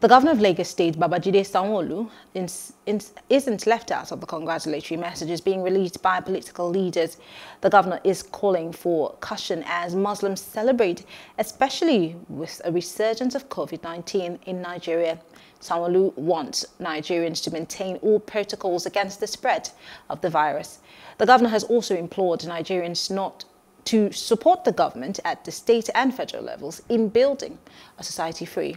The governor of Lagos State, Babajide Sanwo-Olu, isn't left out of the congratulatory messages being released by political leaders. The governor is calling for caution as Muslims celebrate, especially with a resurgence of COVID-19 in Nigeria. Sanwo-Olu wants Nigerians to maintain all protocols against the spread of the virus. The governor has also implored Nigerians not to support the government at the state and federal levels in building a society free